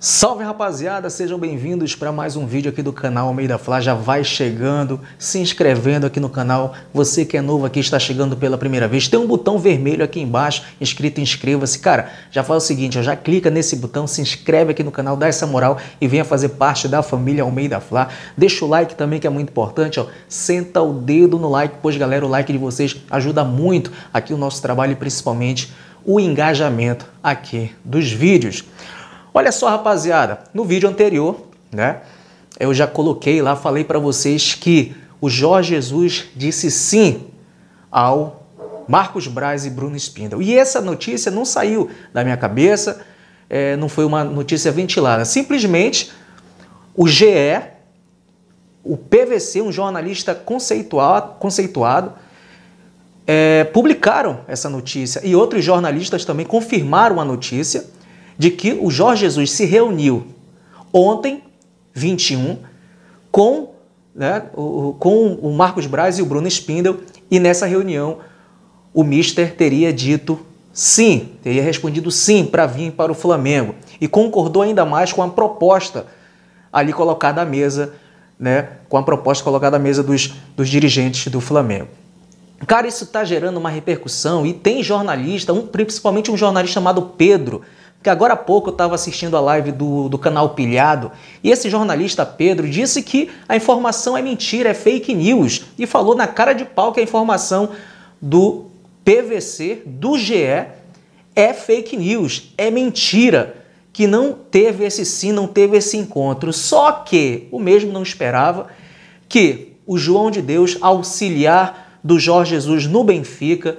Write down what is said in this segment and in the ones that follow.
Salve rapaziada, sejam bem-vindos para mais um vídeo aqui do canal Almeida Fla. Já vai chegando, se inscrevendo aqui no canal. Você que é novo aqui, está chegando pela primeira vez, tem um botão vermelho aqui embaixo escrito inscreva-se. Cara, já faz o seguinte, já clica nesse botão, se inscreve aqui no canal, dá essa moral e venha fazer parte da família Almeida Fla. Deixa o like também que é muito importante, ó. Senta o dedo no like, pois galera, o like de vocês ajuda muito aqui o nosso trabalho e principalmente o engajamento aqui dos vídeos. Olha só, rapaziada, no vídeo anterior, né, eu já coloquei lá, falei para vocês que o Jorge Jesus disse sim ao Marcos Braz e Bruno Spindel. E essa notícia não saiu da minha cabeça, é, não foi uma notícia ventilada. Simplesmente o GE, o PVC, um jornalista conceituado, conceituado é, publicaram essa notícia e outros jornalistas também confirmaram a notícia de que o Jorge Jesus se reuniu ontem, 21, com, né, o, com o Marcos Braz e o Bruno Spindel, e nessa reunião o Mister teria dito sim, teria respondido sim para vir para o Flamengo e concordou ainda mais com a proposta ali colocada à mesa, né, com a proposta colocada à mesa dos, dos dirigentes do Flamengo. Cara, isso está gerando uma repercussão e tem jornalista, um, principalmente um jornalista chamado Pedro, porque agora há pouco eu estava assistindo a live do, do canal Pilhado e esse jornalista Pedro disse que a informação é mentira, é fake news e falou na cara de pau que a informação do PVC, do GE, é fake news, é mentira, que não teve esse sim, não teve esse encontro. Só que o mesmo não esperava que o João de Deus, auxiliar do Jorge Jesus no Benfica,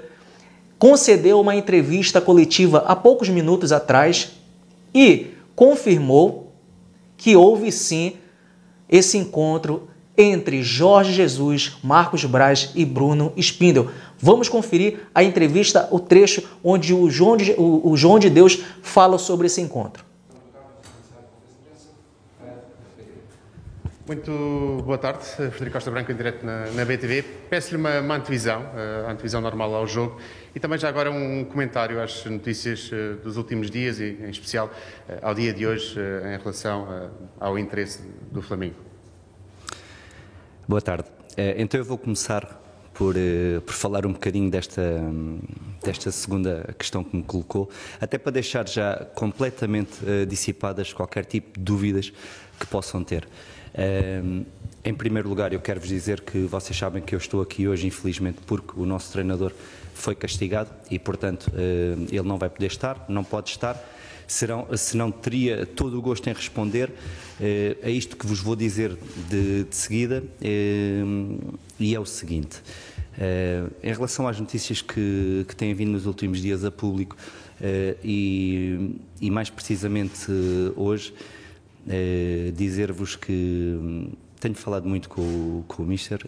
concedeu uma entrevista coletiva há poucos minutos atrás e confirmou que houve sim esse encontro entre Jorge Jesus, Marcos Braz e Bruno Spindel. Vamos conferir a entrevista, o trecho onde o João de, o, o João de Deus fala sobre esse encontro. Muito boa tarde, Frederico Costa Branco, em direto na, na BTV. Peço-lhe uma, uma antevisão, eh, a antevisão normal ao jogo, e também já agora um comentário às notícias eh, dos últimos dias e, em especial, eh, ao dia de hoje em relação ao interesse do Flamengo. Boa tarde. Então eu vou começar por, eh, por falar um bocadinho desta, hum, desta segunda questão que me colocou, até para deixar já completamente eh, dissipadas qualquer tipo de dúvidas que possam ter. Hum, em primeiro lugar, eu quero vos dizer que vocês sabem que eu estou aqui hoje, infelizmente, porque o nosso treinador foi castigado e, portanto, hum, ele não vai poder estar, não pode estar serão, se não teria todo o gosto em responder eh, a é isto que vos vou dizer de, de seguida, eh, e é o seguinte. Eh, em relação às notícias que, que têm vindo nos últimos dias a público, eh, e, e, mais precisamente eh, hoje, eh, dizer-vos que hum, tenho falado muito com, com o Mister,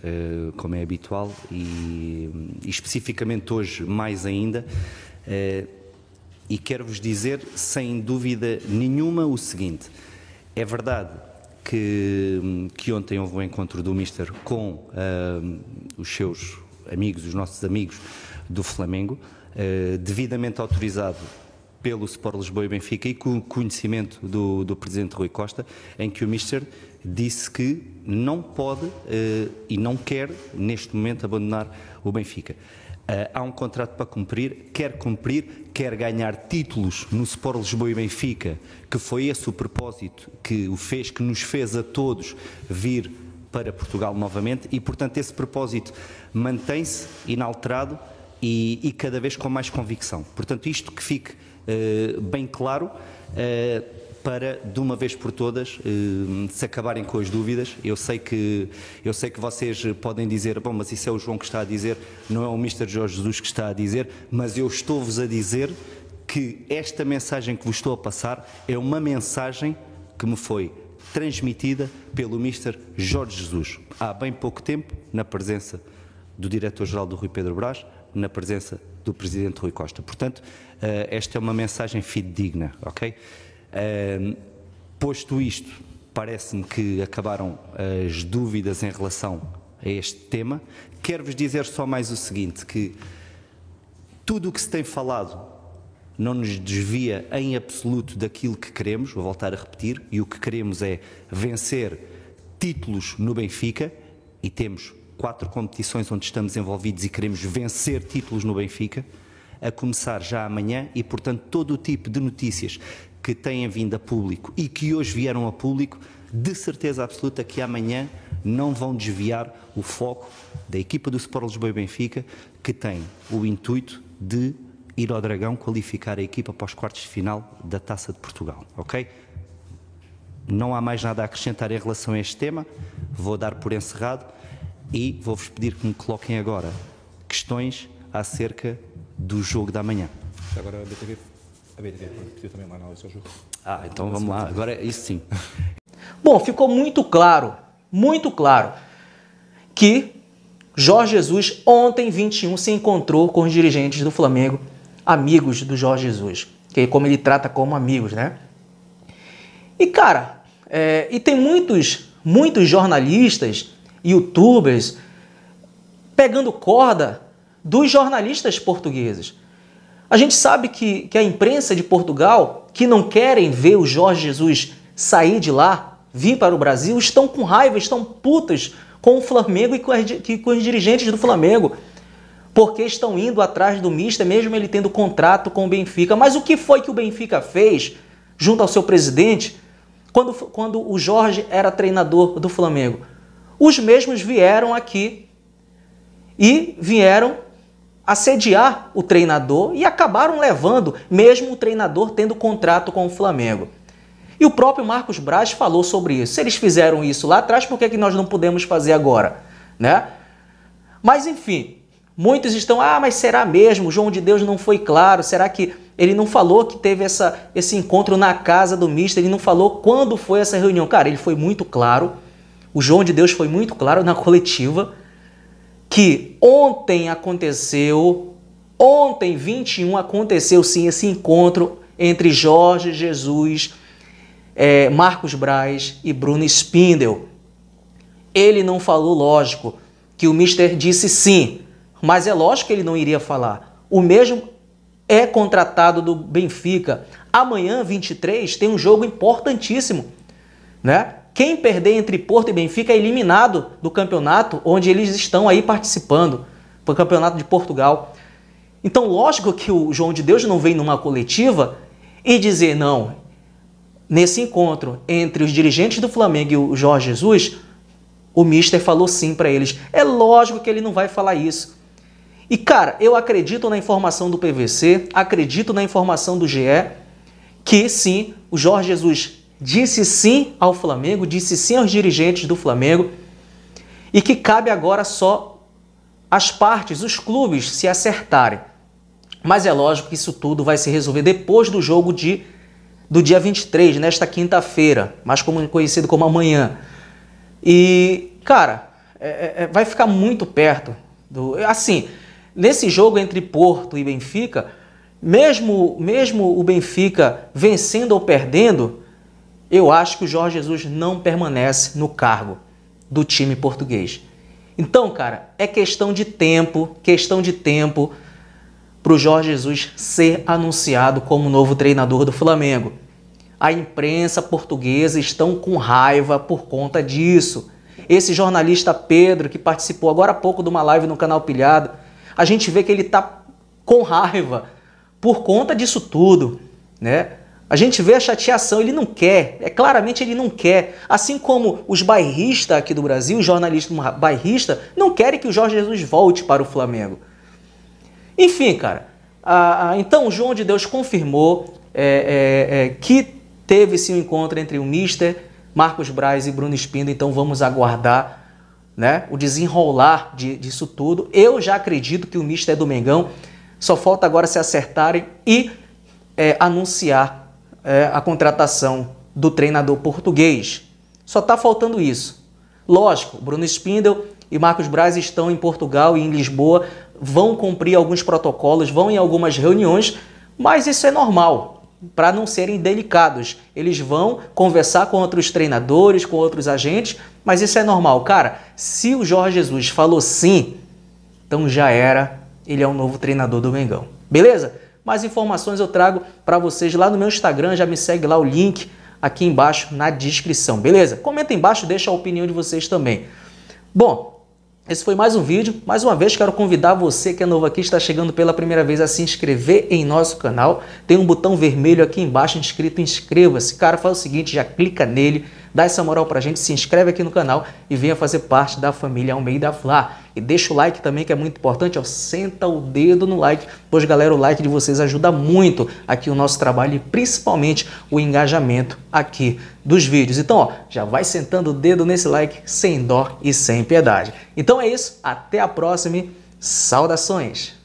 como é habitual, e, hum, e especificamente hoje mais ainda e quero-vos dizer, sem dúvida nenhuma, o seguinte: é verdade que, que ontem houve um encontro do Mister com uh, os seus amigos, os nossos amigos do Flamengo, uh, devidamente autorizado pelo Sport Lisboa e Benfica e com conhecimento do, do Presidente Rui Costa, em que o Mister disse que não pode uh, e não quer, neste momento, abandonar o Benfica. Ah, há um contrato para cumprir, quer cumprir, quer ganhar títulos no Sport Lisboa e Benfica, que foi esse o propósito que o fez, que nos fez a todos vir para Portugal novamente e, portanto, esse propósito mantém-se inalterado e, e, cada vez com mais convicção. Portanto, isto que fique uh, bem claro. Uh, para de uma vez por todas eh, se acabarem com as dúvidas. Eu sei que eu sei que vocês podem dizer, bom, mas isso é o João que está a dizer, não é o Mr. Jorge Jesus que está a dizer, mas eu estou-vos a dizer que esta mensagem que vos estou a passar é uma mensagem que me foi transmitida pelo Mr. Jorge Jesus há bem pouco tempo, na presença do diretor-geral do Rui Pedro Brás, na presença do presidente Rui Costa. Portanto, eh, esta é uma mensagem fidedigna, ok? posto isto, parece-me que acabaram ah, as dúvidas em relação a este tema. Quero-vos dizer só mais o seguinte, que tudo o que se tem falado não nos desvia em absoluto daquilo que queremos, vou voltar a repetir, e o que queremos é vencer títulos no Benfica, e temos quatro competições onde estamos envolvidos e queremos vencer títulos no Benfica, a começar já amanhã, e portanto todo o tipo de notícias que têm vindo a público e que hoje vieram a público, de certeza absoluta que amanhã não vão desviar o foco da equipa do Sport Lisboa e Benfica, que tem o intuito de ir ao Dragão qualificar a equipa para os quartos de final da Taça de Portugal, ok? Não há mais nada a acrescentar em relação a este tema, vou dar por encerrado e vou-vos pedir que me coloquem agora questões acerca do jogo da manhã. Agora, BTV, a BNT pediu também uma análise ao jogo. Ah, então vamos lá. Agora isso sim. Bom, ficou muito claro, muito claro, que Jorge Jesus, ontem, 21, se encontrou com os dirigentes do Flamengo, amigos do Jorge Jesus, que é como ele trata como amigos, né? E cara, é, e tem muitos, muitos jornalistas, youtubers, pegando corda dos jornalistas portugueses. A gente sabe que, que a imprensa de Portugal, que não querem ver o Jorge Jesus sair de lá, vir para o Brasil, estão com raiva, estão putas com o Flamengo e com, as, que, com os dirigentes do Flamengo. Porque estão indo atrás do Mista, mesmo ele tendo contrato com o Benfica. Mas o que foi que o Benfica fez junto ao seu presidente quando, quando o Jorge era treinador do Flamengo? Os mesmos vieram aqui e vieram assediar o treinador e acabaram levando, mesmo o treinador tendo contrato com o Flamengo. E o próprio Marcos Braz falou sobre isso. Se eles fizeram isso lá atrás, por que, é que nós não podemos fazer agora? Né? Mas enfim, muitos estão, ah, mas será mesmo? O João de Deus não foi claro. Será que ele não falou que teve essa, esse encontro na casa do mister? Ele não falou quando foi essa reunião? Cara, ele foi muito claro. O João de Deus foi muito claro na coletiva que ontem aconteceu, ontem 21 aconteceu sim esse encontro entre Jorge Jesus, é, Marcos Braz e Bruno Spindel. Ele não falou, lógico, que o Mister disse sim, mas é lógico que ele não iria falar. O mesmo é contratado do Benfica. Amanhã, 23, tem um jogo importantíssimo, né? Quem perder entre Porto e Benfica é eliminado do campeonato onde eles estão aí participando, para o campeonato de Portugal. Então, lógico que o João de Deus não vem numa coletiva e dizer não. Nesse encontro entre os dirigentes do Flamengo e o Jorge Jesus, o Mister falou sim para eles. É lógico que ele não vai falar isso. E cara, eu acredito na informação do PVC, acredito na informação do GE, que sim, o Jorge Jesus disse sim ao Flamengo, disse sim aos dirigentes do Flamengo e que cabe agora só as partes, os clubes se acertarem. Mas é lógico que isso tudo vai se resolver depois do jogo de do dia 23, nesta quinta-feira, mais como, conhecido como amanhã. E, cara, é, é, é, vai ficar muito perto. Do, assim, nesse jogo entre Porto e Benfica, mesmo, mesmo o Benfica vencendo ou perdendo, eu acho que o Jorge Jesus não permanece no cargo do time português. Então, cara, é questão de tempo, questão de tempo para o Jorge Jesus ser anunciado como novo treinador do Flamengo. A imprensa portuguesa estão com raiva por conta disso. Esse jornalista Pedro, que participou agora há pouco de uma live no canal Pilhado, a gente vê que ele está com raiva por conta disso tudo, né? A gente vê a chateação, ele não quer, é claramente ele não quer. Assim como os bairristas aqui do Brasil, os jornalistas bairristas, não querem que o Jorge Jesus volte para o Flamengo. Enfim, cara, a, a, então o João de Deus confirmou é, é, é, que teve sim um encontro entre o Mister, Marcos Braz e Bruno Espindo, então vamos aguardar né, o desenrolar de, disso tudo. Eu já acredito que o Mister é do Mengão, só falta agora se acertarem e é, anunciar é, a contratação do treinador português. Só está faltando isso. Lógico, Bruno Spindel e Marcos Braz estão em Portugal e em Lisboa, vão cumprir alguns protocolos, vão em algumas reuniões, mas isso é normal, para não serem delicados. Eles vão conversar com outros treinadores, com outros agentes, mas isso é normal. Cara, se o Jorge Jesus falou sim, então já era, ele é um novo treinador do Mengão. Beleza? Mais informações eu trago para vocês lá no meu Instagram, já me segue lá o link aqui embaixo na descrição, beleza? Comenta embaixo, deixa a opinião de vocês também. Bom, esse foi mais um vídeo. Mais uma vez, quero convidar você que é novo aqui, está chegando pela primeira vez, a se inscrever em nosso canal. Tem um botão vermelho aqui embaixo escrito inscreva-se. Cara, faz o seguinte, já clica nele dá essa moral pra gente, se inscreve aqui no canal e venha fazer parte da família Almeida Flá. E deixa o like também, que é muito importante, ó, senta o dedo no like, pois galera, o like de vocês ajuda muito aqui o nosso trabalho e principalmente o engajamento aqui dos vídeos. Então, ó, já vai sentando o dedo nesse like sem dó e sem piedade. Então é isso, até a próxima e saudações!